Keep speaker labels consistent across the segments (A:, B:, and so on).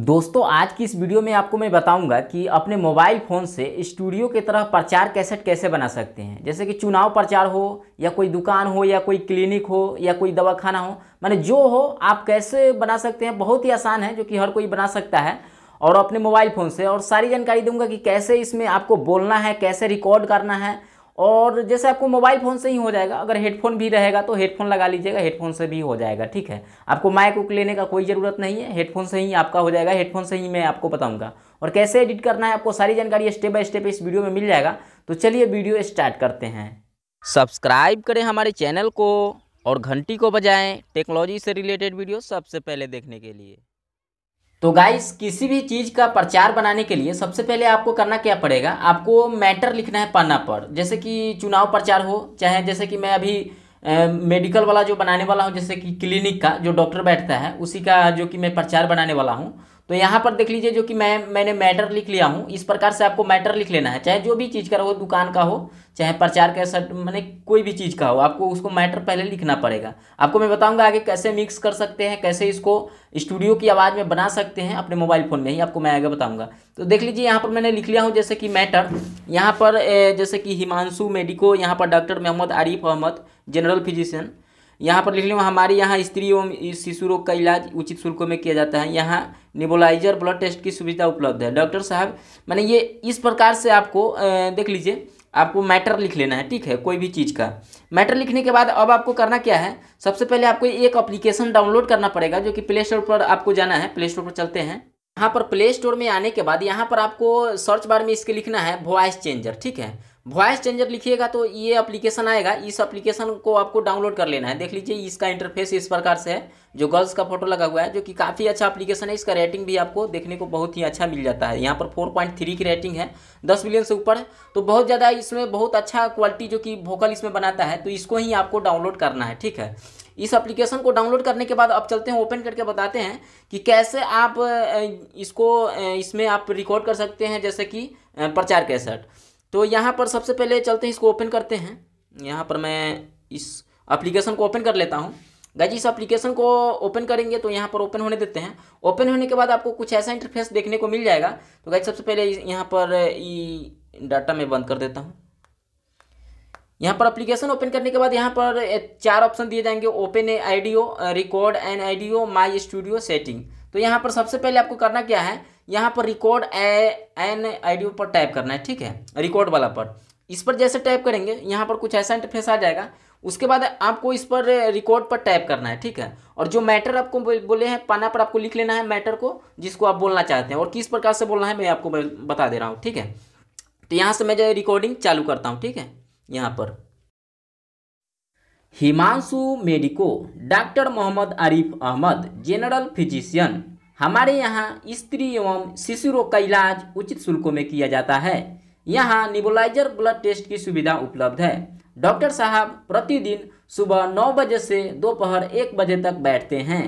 A: दोस्तों आज की इस वीडियो में आपको मैं बताऊंगा कि अपने मोबाइल फ़ोन से स्टूडियो की तरह प्रचार कैसेट कैसे बना सकते हैं जैसे कि चुनाव प्रचार हो या कोई दुकान हो या कोई क्लिनिक हो या कोई दवाखाना हो माने जो हो आप कैसे बना सकते हैं बहुत ही आसान है जो कि हर कोई बना सकता है और अपने मोबाइल फ़ोन से और सारी जानकारी दूंगा कि कैसे इसमें आपको बोलना है कैसे रिकॉर्ड करना है और जैसे आपको मोबाइल फ़ोन से ही हो जाएगा अगर हेडफोन भी रहेगा तो हेडफोन लगा लीजिएगा हेडफोन से भी हो जाएगा ठीक है आपको माइक उक लेने का कोई ज़रूरत नहीं है हेडफोन से ही आपका हो जाएगा हेडफोन से ही मैं आपको बताऊंगा और कैसे एडिट करना है आपको सारी जानकारी स्टेप बाय स्टेप इस वीडियो में मिल जाएगा तो चलिए वीडियो स्टार्ट करते हैं सब्सक्राइब करें हमारे चैनल को और घंटी को बजाएँ टेक्नोलॉजी से रिलेटेड वीडियो सबसे पहले देखने के लिए तो गाइस किसी भी चीज़ का प्रचार बनाने के लिए सबसे पहले आपको करना क्या पड़ेगा आपको मैटर लिखना है पन्ना पर जैसे कि चुनाव प्रचार हो चाहे जैसे कि मैं अभी मेडिकल वाला जो बनाने वाला हूँ जैसे कि क्लिनिक का जो डॉक्टर बैठता है उसी का जो कि मैं प्रचार बनाने वाला हूँ तो यहाँ पर देख लीजिए जो कि मैं मैंने मैटर लिख लिया हूँ इस प्रकार से आपको मैटर लिख लेना है चाहे जो भी चीज़ का हो दुकान का हो चाहे प्रचार का सर्ट मैंने कोई भी चीज़ का हो आपको उसको मैटर पहले लिखना पड़ेगा आपको मैं बताऊँगा आगे कैसे मिक्स कर सकते हैं कैसे इसको स्टूडियो की आवाज़ में बना सकते हैं अपने मोबाइल फ़ोन में ही आपको मैं आगे बताऊँगा तो देख लीजिए यहाँ पर मैंने लिख लिया हूँ जैसे कि मैटर यहाँ पर जैसे कि हिमांशु मेडिको यहाँ पर doctor Mohammad Arif Ahmad general physician यहाँ पर लिख लो हमारे यहाँ स्त्री एवं शिशु रोग का इलाज उचित शुल्कों में किया जाता है यहाँ निबोलाइजर ब्लड टेस्ट की सुविधा उपलब्ध है डॉक्टर साहब मैंने ये इस प्रकार से आपको देख लीजिए आपको मैटर लिख लेना है ठीक है कोई भी चीज़ का मैटर लिखने के बाद अब आपको करना क्या है सबसे पहले आपको एक अप्लीकेशन डाउनलोड करना पड़ेगा जो कि प्ले स्टोर पर आपको जाना है प्ले स्टोर पर चलते हैं यहाँ पर प्ले स्टोर में आने के बाद यहाँ पर आपको सर्च बार में इसके लिखना है वॉइस चेंजर ठीक है वॉइस चेंजर लिखिएगा तो ये एप्लीकेशन आएगा इस एप्लीकेशन को आपको डाउनलोड कर लेना है देख लीजिए इसका इंटरफेस इस प्रकार से है जो गर्ल्स का फोटो लगा हुआ है जो कि काफ़ी अच्छा एप्लीकेशन है इसका रेटिंग भी आपको देखने को बहुत ही अच्छा मिल जाता है यहाँ पर 4.3 की रेटिंग है 10 मिलियन से ऊपर तो बहुत ज़्यादा इसमें बहुत अच्छा क्वालिटी जो कि वोकल इसमें बनाता है तो इसको ही आपको डाउनलोड करना है ठीक है इस एप्लीकेशन को डाउनलोड करने के बाद अब चलते हैं ओपन करके बताते हैं कि कैसे आप इसको इसमें आप रिकॉर्ड कर सकते हैं जैसे कि प्रचार कैसेट तो यहाँ पर सबसे पहले चलते हैं इसको ओपन करते हैं यहाँ पर मैं इस एप्लीकेशन को ओपन कर लेता हूँ गाइज इस एप्लीकेशन को ओपन करेंगे तो यहाँ पर ओपन होने देते हैं ओपन होने के बाद आपको कुछ ऐसा इंटरफेस देखने को मिल जाएगा तो गाइज सबसे पहले यहाँ पर ई डाटा मैं बंद कर देता हूँ यहाँ पर एप्लीकेशन ओपन करने के बाद यहाँ पर चार ऑप्शन दिए जाएंगे open a IDO record and IDO my studio setting तो यहाँ पर सबसे पहले आपको करना क्या है यहाँ पर रिकॉर्ड एन आई पर टाइप करना है ठीक है रिकॉर्ड वाला पर इस पर जैसे टाइप करेंगे यहाँ पर कुछ ऐसा इंटरफेस आ जाएगा उसके बाद आपको इस पर रिकॉर्ड पर टाइप करना है ठीक है और जो मैटर आपको बोले हैं पाना पर आपको लिख लेना है मैटर को जिसको आप बोलना चाहते हैं और किस प्रकार से बोलना है मैं आपको बता दे रहा हूँ ठीक है तो यहाँ से मैं जो रिकॉर्डिंग चालू करता हूँ ठीक है यहाँ पर Himanshu Medico doctor Mohammad Arif Ahmad general physician हमारे यहाँ स्त्री एवं शिशु रोग का इलाज उचित शुल्कों में किया जाता है यहाँ निबुलाइजर ब्लड टेस्ट की सुविधा उपलब्ध है डॉक्टर साहब प्रतिदिन सुबह नौ बजे से दोपहर एक बजे तक बैठते हैं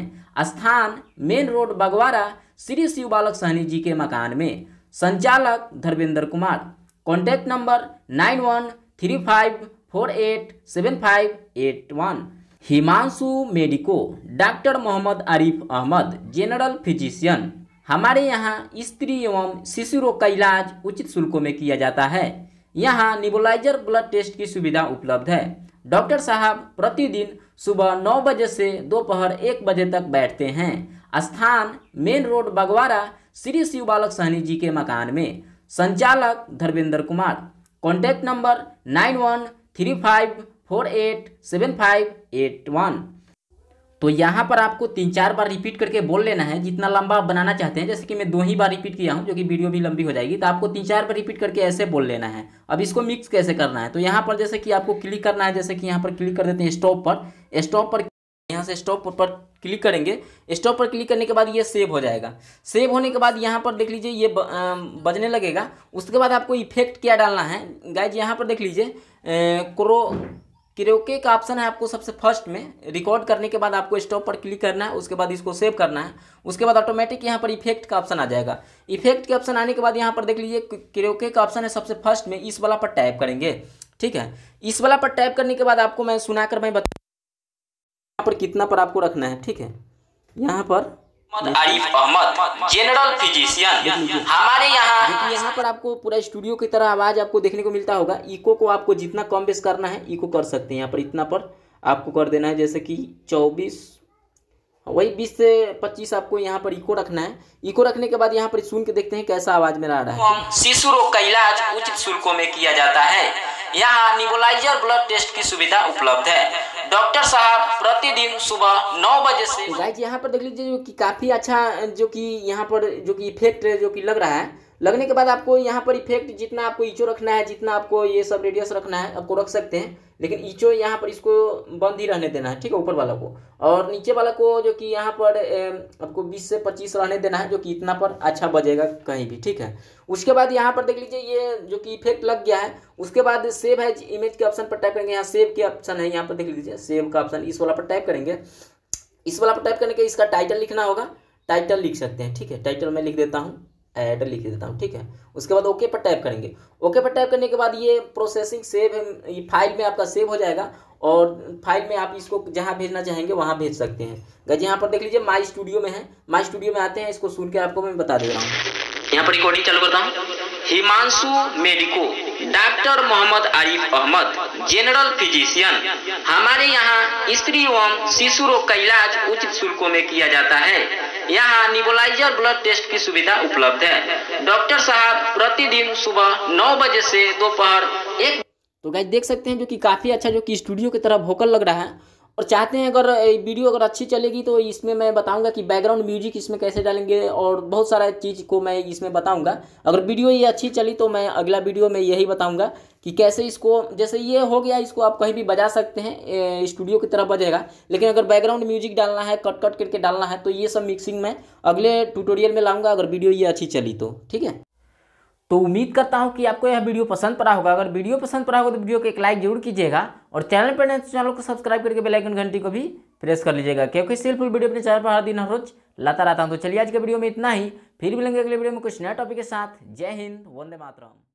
A: स्थान मेन रोड बगवारा श्री शिव बालक सहनी जी के मकान में संचालक Dharmendra Kumar contact number nine one three five four eight seven five eight one Himanshu Medico doctor Mohammad Arif Ahmad general physician हमारे यहाँ स्त्री एवं शिशु रोग का इलाज उचित शुल्कों में किया जाता है यहाँ निबुलाइजर ब्लड टेस्ट की सुविधा उपलब्ध है डॉक्टर साहब प्रतिदिन सुबह नौ बजे से दोपहर एक बजे तक बैठते हैं स्थान मेन रोड बगवारा श्री शिव बालक सहनी जी के मकान में संचालक Dharmendra Kumar contact number nine one three five four eight seven five eight one तो यहाँ पर आपको तीन चार बार रिपीट करके बोल लेना है जितना लंबा आप बनाना चाहते हैं जैसे कि मैं दो ही बार रिपीट किया हूँ जो कि वीडियो भी लंबी हो जाएगी तो आपको तीन चार बार रिपीट करके ऐसे बोल लेना है अब इसको मिक्स कैसे करना है तो यहाँ पर जैसे कि आपको क्लिक करना है जैसे कि यहाँ पर क्लिक कर देते हैं स्टॉप पर स्टॉप पर यहाँ से स्टॉप पर क्लिक करेंगे स्टॉप पर क्लिक करने के बाद ये सेव हो जाएगा सेव होने के बाद यहाँ पर देख लीजिए ये बजने लगेगा उसके बाद आपको इफेक्ट क्या डालना है गाइज यहाँ पर देख लीजिए क्रो क्रोके का ऑप्शन है आपको सबसे फर्स्ट में रिकॉर्ड करने के बाद आपको स्टॉप पर क्लिक करना है उसके बाद इसको सेव करना है उसके बाद ऑटोमेटिक यहाँ पर इफेक्ट का ऑप्शन आ जाएगा इफेक्ट के ऑप्शन आने के बाद यहाँ पर देख लीजिए क्रोके का ऑप्शन है सबसे फर्स्ट में इस वाला पर टाइप करेंगे ठीक है इस वाला पर टाइप करने के बाद आपको मैं सुना कर मैं बता यहाँ पर कितना पर आपको रखना है ठीक है यहाँ पर आरिफ अहमद जनरल फिजिशियन हमारे यहाँ यहाँ पर आपको पूरा स्टूडियो की तरह आवाज़ आपको देखने को मिलता होगा इको को आपको जितना कम बेस करना है इको कर सकते हैं यहाँ पर इतना पर आपको कर देना है जैसे कि चौबीस वही बीस से पच्चीस आपको यहाँ पर इको रखना है इको रखने के बाद यहाँ पर सुन के देखते हैं कैसा आवाज मेरा आ रहा है शिशु रोग का इलाज उचित शुल्कों में किया जाता है यहाँ निबोलाइजर ब्लड टेस्ट की सुविधा उपलब्ध है डॉक्टर साहब प्रतिदिन सुबह नौ बजे से गाइज यहाँ पर देख लीजिए जो कि काफी अच्छा जो कि यहाँ पर जो कि इफेक्ट जो कि लग रहा है लगने के बाद आपको यहाँ पर इफेक्ट जितना आपको ईचो रखना है जितना आपको ये सब रेडियस रखना है आपको रख सकते हैं लेकिन ईचो यहाँ पर इसको बंद ही रहने देना है ठीक है ऊपर वाला को और नीचे वाला को जो कि यहाँ पर आपको 20 से 25 रहने देना है जो कि इतना पर अच्छा बजेगा कहीं भी ठीक है उसके बाद यहाँ पर देख लीजिए ये जो कि इफेक्ट लग गया है उसके बाद सेव है इमेज के ऑप्शन पर टाइप करेंगे यहाँ सेव के ऑप्शन है यहाँ पर देख लीजिए सेव का ऑप्शन इस वाला पर टाइप करेंगे इस वाला पर टाइप करने के इसका टाइटल लिखना होगा टाइटल लिख सकते हैं ठीक है टाइटल मैं लिख देता हूँ ऐड लिख देता हूँ ठीक है उसके बाद ओके पर टाइप करेंगे ओके पर टाइप करने के बाद ये प्रोसेसिंग सेव है ये फाइल में आपका सेव हो जाएगा और फाइल में आप इसको जहाँ भेजना चाहेंगे वहाँ भेज सकते हैं गज यहाँ पर देख लीजिए माई स्टूडियो में है माई स्टूडियो में आते हैं इसको सुन के आपको मैं बता दे रहा हूँ यहाँ पर रिकॉर्डिंग चालू करता हूँ Himanshu Medico doctor Mohammad Arif Ahmad general physician हमारे यहाँ स्त्री एवं शिशु रोग का इलाज उचित शुल्कों में किया जाता है यहाँ निबोलाइजर ब्लड टेस्ट की सुविधा उपलब्ध है डॉक्टर साहब प्रतिदिन सुबह नौ बजे से दोपहर एक तो गाय देख सकते हैं जो कि काफ़ी अच्छा जो कि स्टूडियो की तरह भोकल लग रहा है और चाहते हैं अगर वीडियो अगर अच्छी चलेगी तो इसमें मैं बताऊंगा कि बैकग्राउंड म्यूजिक इसमें कैसे डालेंगे और बहुत सारा चीज़ को मैं इसमें बताऊंगा अगर वीडियो ये अच्छी चली तो मैं अगला वीडियो में यही बताऊंगा कि कैसे इसको जैसे ये हो गया इसको आप कहीं भी बजा सकते हैं स्टूडियो की तरह बजेगा लेकिन अगर बैकग्राउंड म्यूजिक डालना है कट कट करके डालना है तो ये सब मिक्सिंग मैं अगले ट्यूटोरियल में लाऊंगा अगर वीडियो ये अच्छी चली तो ठीक है तो उम्मीद करता हूँ कि आपको यह वीडियो पसंद पड़ा होगा अगर वीडियो पसंद पड़ा होगा तो वीडियो को एक लाइक जरूर कीजिएगा और चैनल पर तो चैनल को सब्सक्राइब करके बेलाइकन घंटी को भी प्रेस कर लीजिएगा क्योंकि सेल्फुल वीडियो अपने चैनल पर हर दिन हर रोज लाता रहता हूँ तो चलिए आज के वीडियो में इतना ही फिर मिलेंगे अगले वीडियो में कुछ नए टॉपिक के साथ जय हिंद वंदे मातरम